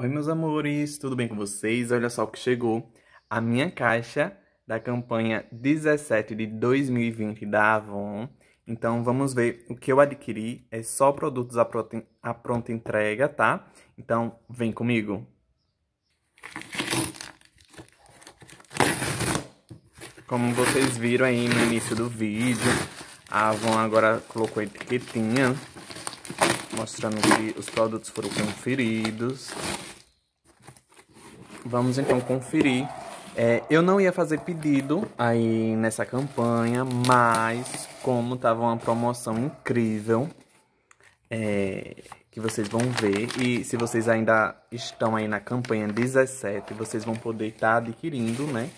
Oi, meus amores, tudo bem com vocês? Olha só o que chegou. A minha caixa da campanha 17 de 2020 da Avon. Então, vamos ver o que eu adquiri. É só produtos à pronta, à pronta entrega, tá? Então, vem comigo. Como vocês viram aí no início do vídeo, a Avon agora colocou a etiquetinha mostrando que os produtos foram conferidos. Vamos então conferir. É, eu não ia fazer pedido aí nessa campanha, mas como tava uma promoção incrível, é, que vocês vão ver. E se vocês ainda estão aí na campanha 17, vocês vão poder estar tá adquirindo, né?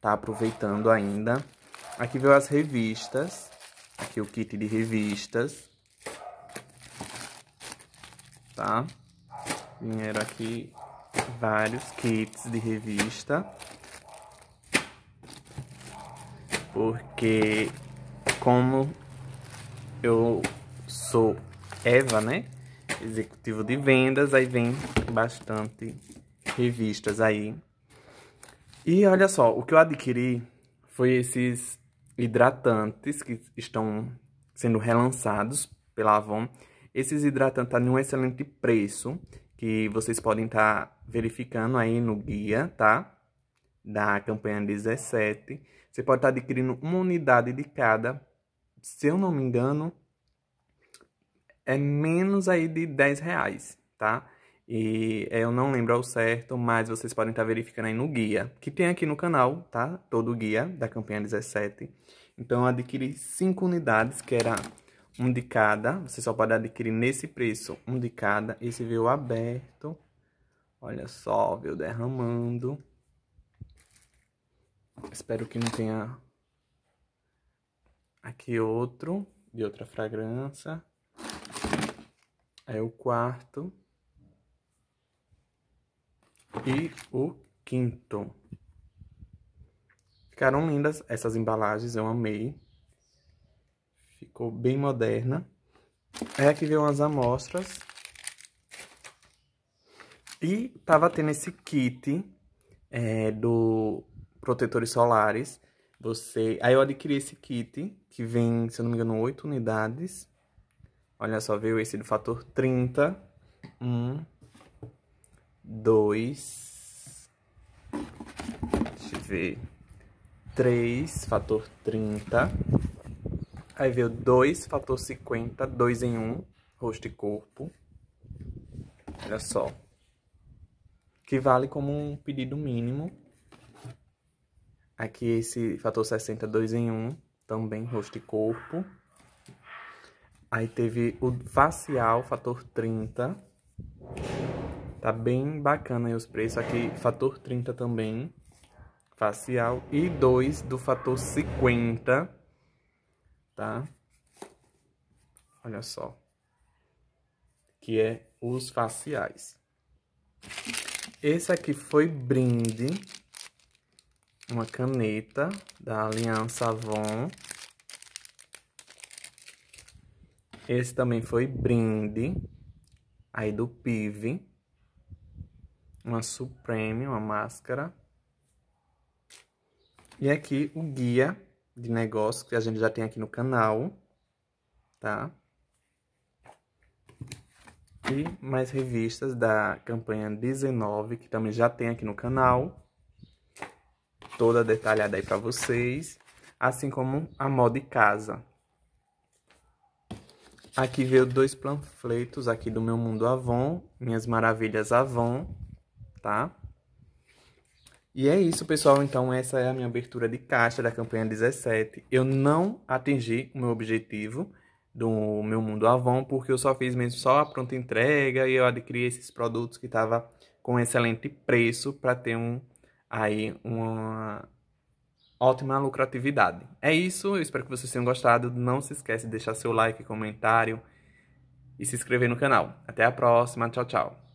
Tá aproveitando ainda. Aqui veio as revistas. Aqui o kit de revistas. Tá? dinheiro aqui vários kits de revista. Porque como eu sou Eva, né? Executivo de vendas, aí vem bastante revistas aí. E olha só, o que eu adquiri foi esses hidratantes que estão sendo relançados pela Avon. Esses hidratantes estão tá em um excelente preço que vocês podem estar tá verificando aí no guia, tá? Da campanha 17. Você pode estar tá adquirindo uma unidade de cada. Se eu não me engano, é menos aí de 10 reais, tá? E é, eu não lembro ao certo, mas vocês podem estar tá verificando aí no guia, que tem aqui no canal, tá? Todo o guia da campanha 17. Então, eu adquiri 5 unidades, que era um de cada. Você só pode adquirir nesse preço um de cada. Esse veio aberto. Olha só, veio derramando. Espero que não tenha aqui outro de outra fragrância. É o quarto e o quinto. Ficaram lindas essas embalagens, eu amei. Ficou bem moderna. Aí é aqui veio umas amostras. E tava tendo esse kit é, do protetores solares. Você, aí eu adquiri esse kit, que vem, se eu não me engano, 8 unidades. Olha só, veio esse do fator 30. 1, 2, deixa eu ver, 3, fator 30. Aí veio 2, fator 50, 2 em 1, um, rosto e corpo. Olha só. Que vale como um pedido mínimo. Aqui esse fator 60, 2 em 1, um, também rosto e corpo. Aí teve o facial, fator 30. Tá bem bacana aí os preços. Aqui, fator 30 também. Facial. E 2 do fator 50 tá? Olha só. Que é os faciais. Esse aqui foi brinde. Uma caneta da Aliança Avon. Esse também foi brinde. Aí do PIV. Uma Supreme, uma máscara. E aqui o guia de negócios que a gente já tem aqui no canal, tá? E mais revistas da campanha 19, que também já tem aqui no canal. Toda detalhada aí para vocês. Assim como a moda e casa. Aqui veio dois panfletos aqui do meu mundo Avon, minhas maravilhas Avon, tá? E é isso, pessoal. Então, essa é a minha abertura de caixa da campanha 17. Eu não atingi o meu objetivo do meu mundo Avon, porque eu só fiz mesmo só a pronta entrega e eu adquiri esses produtos que estava com excelente preço para ter um aí uma ótima lucratividade. É isso, eu espero que vocês tenham gostado. Não se esquece de deixar seu like, comentário e se inscrever no canal. Até a próxima, tchau, tchau.